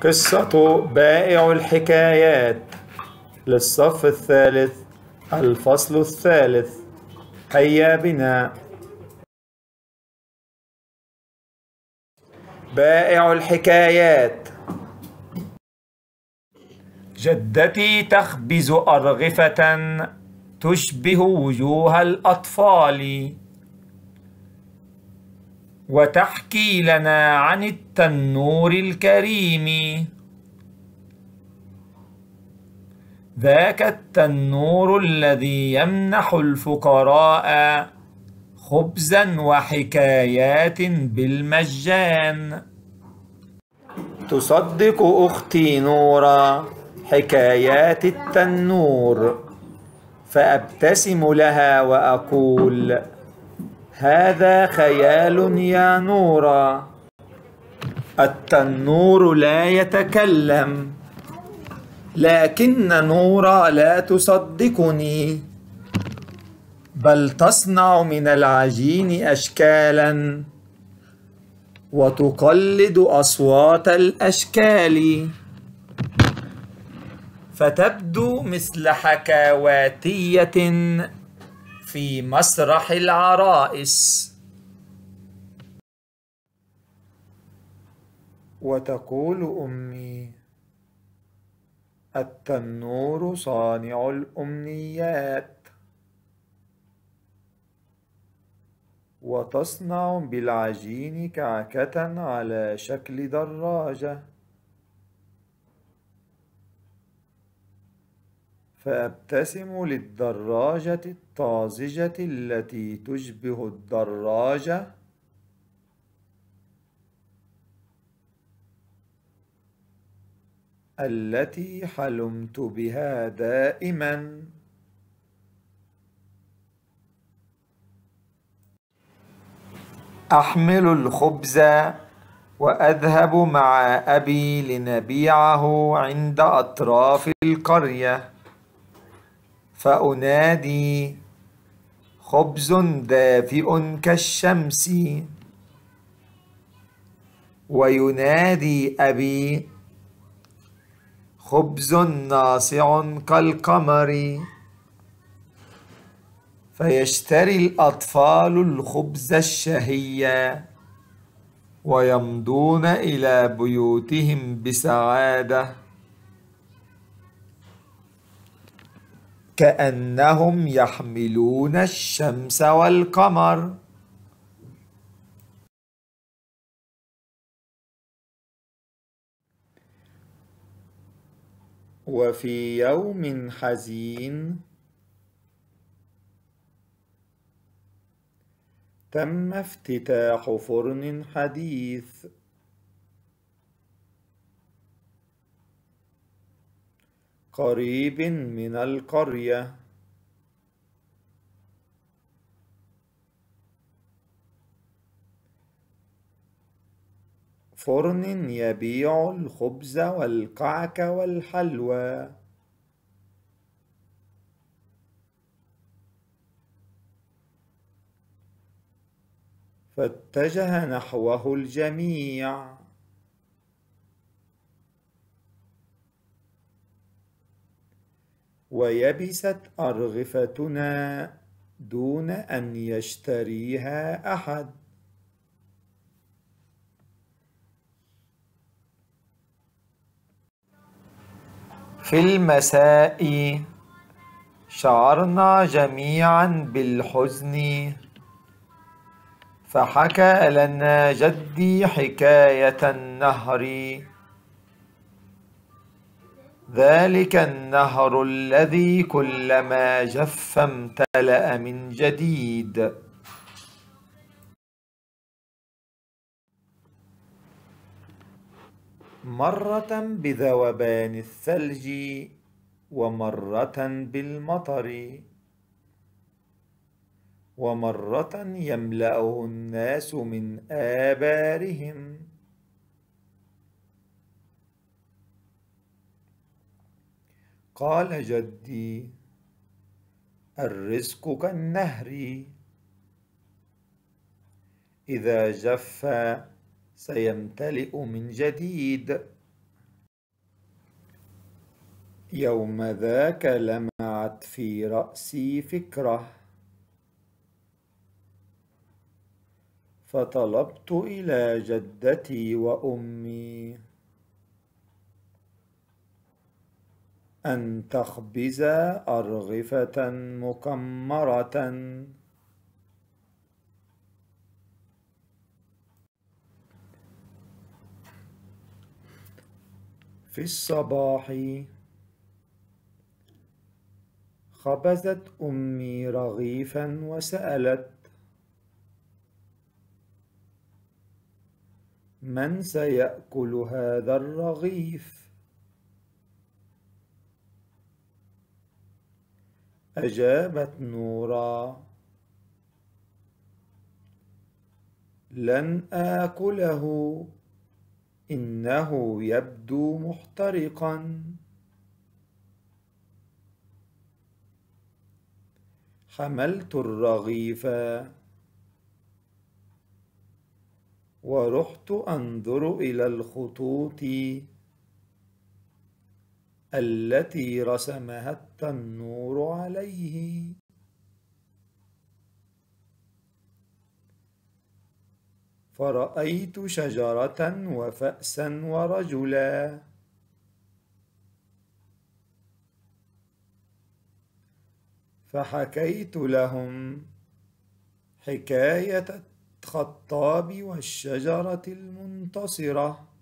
قصة بائع الحكايات للصف الثالث الفصل الثالث هيا بنا بائع الحكايات جدتي تخبز أرغفة تشبه وجوه الأطفال وتحكي لنا عن التنور الكريم ذاك التنور الذي يمنح الفقراء خبزا وحكايات بالمجان تصدق أختي نورا حكايات التنور فأبتسم لها وأقول هذا خيال يا نورا التنور لا يتكلم لكن نورا لا تصدقني بل تصنع من العجين اشكالا وتقلد اصوات الاشكال فتبدو مثل حكاواتيه في مسرح العرائس وتقول أمي التنور صانع الأمنيات وتصنع بالعجين كعكة على شكل دراجة فأبتسم للدراجة الطازجة التي تشبه الدراجة التي حلمت بها دائما أحمل الخبز وأذهب مع أبي لنبيعه عند أطراف القرية فأنادي خبز دافئ كالشمس وينادي أبي خبز ناصع كالقمر فيشتري الأطفال الخبز الشهي ويمضون إلى بيوتهم بسعادة كأنهم يحملون الشمس والقمر وفي يوم حزين تم افتتاح فرن حديث قريب من القرية فرن يبيع الخبز والكعك والحلوى فاتجه نحوه الجميع ويبست أرغفتنا دون أن يشتريها أحد في المساء شعرنا جميعا بالحزن فحكى لنا جدي حكاية النهر ذلك النهر الذي كلما جف امتلأ من جديد مرة بذوبان الثلج ومرة بالمطر ومرة يملأه الناس من آبارهم قال جدي الرزق كالنهر إذا جف سيمتلئ من جديد يوم ذاك لمعت في رأسي فكرة فطلبت إلى جدتي وأمي أن تخبز أرغفة مكمرة في الصباح خبزت أمي رغيفا وسألت من سيأكل هذا الرغيف؟ أجابت نورا لن آكله إنه يبدو محترقا حملت الرغيف ورحت أنظر إلى الخطوط التي رسمها التنور عليه فرأيت شجرة وفأسا ورجلا فحكيت لهم حكاية الخطاب والشجرة المنتصرة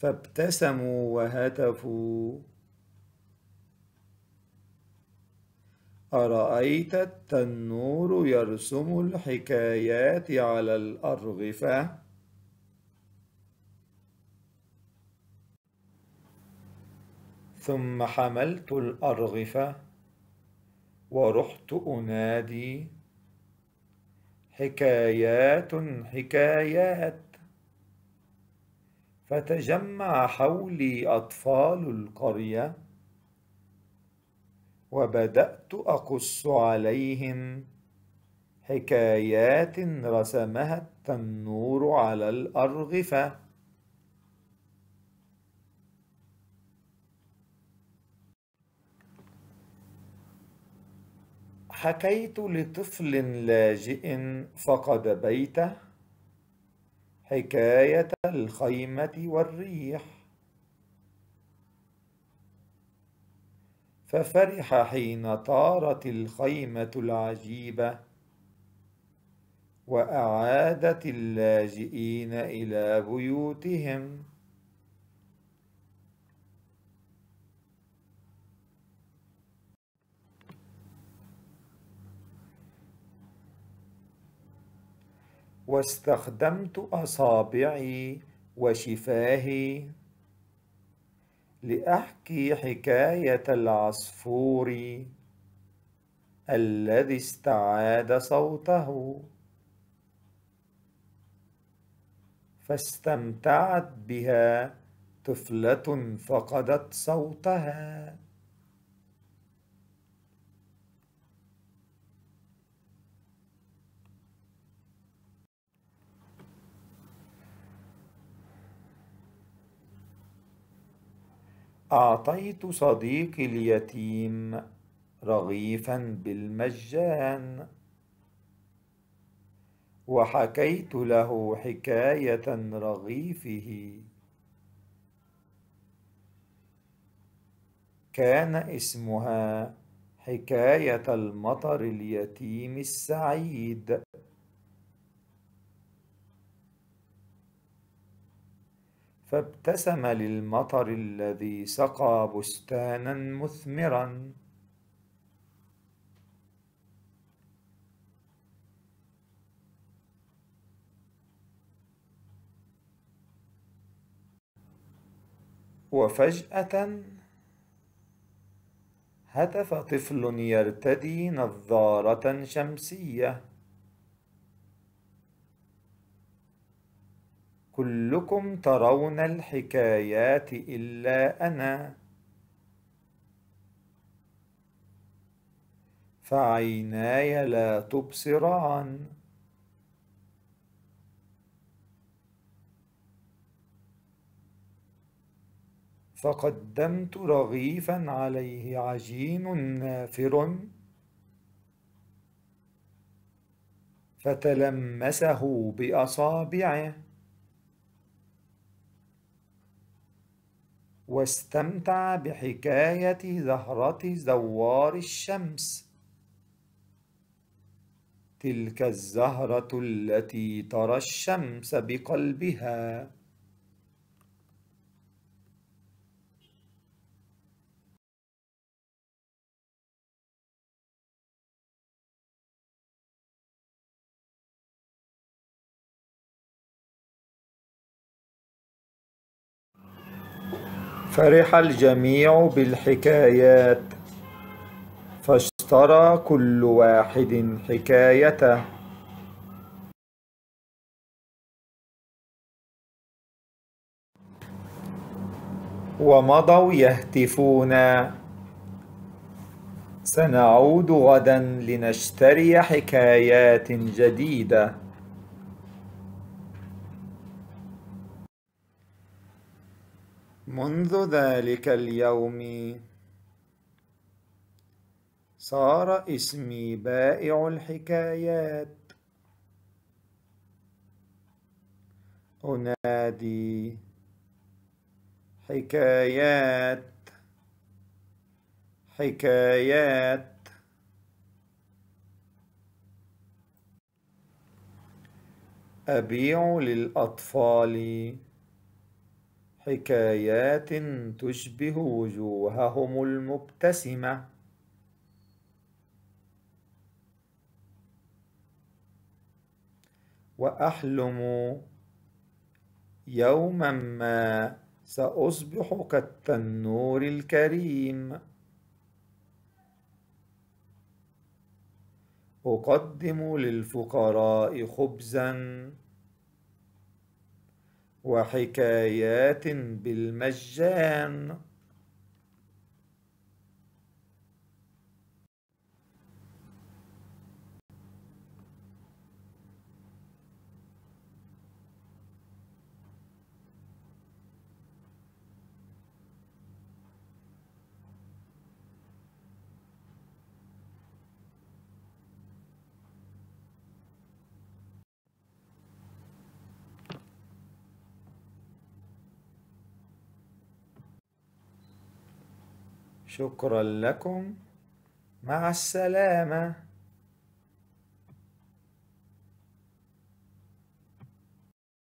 فابتسموا وهتفوا أرأيت التنور يرسم الحكايات على الأرغفة ثم حملت الأرغفة ورحت أنادي حكايات حكايات فتجمع حولي أطفال القرية وبدأت أقص عليهم حكايات رسمها التنور على الأرغفة حكيت لطفل لاجئ فقد بيته حكاية الخيمة والريح ففرح حين طارت الخيمة العجيبة وأعادت اللاجئين إلى بيوتهم واستخدمت أصابعي وشفاهي لأحكي حكاية العصفور الذي استعاد صوته فاستمتعت بها طفلة فقدت صوتها أعطيت صديقي اليتيم رغيفا بالمجان وحكيت له حكاية رغيفه كان اسمها حكاية المطر اليتيم السعيد فابتسم للمطر الذي سقى بستانا مثمرا وفجأة هتف طفل يرتدي نظارة شمسية كلكم ترون الحكايات إلا أنا فعيناي لا تبصران فقدمت رغيفا عليه عجين نافر فتلمسه بأصابعه واستمتع بحكاية زهرة زوار الشمس تلك الزهرة التي ترى الشمس بقلبها فرح الجميع بالحكايات فاشترى كل واحد حكايته ومضوا يهتفون سنعود غدا لنشتري حكايات جديده منذ ذلك اليوم صار اسمي بائع الحكايات أنادي حكايات حكايات أبيع للأطفال حكايات تشبه وجوههم المبتسمة وأحلم يوما ما سأصبح كالتنور الكريم أقدم للفقراء خبزاً وحكايات بالمجان شكرا لكم مع السلامه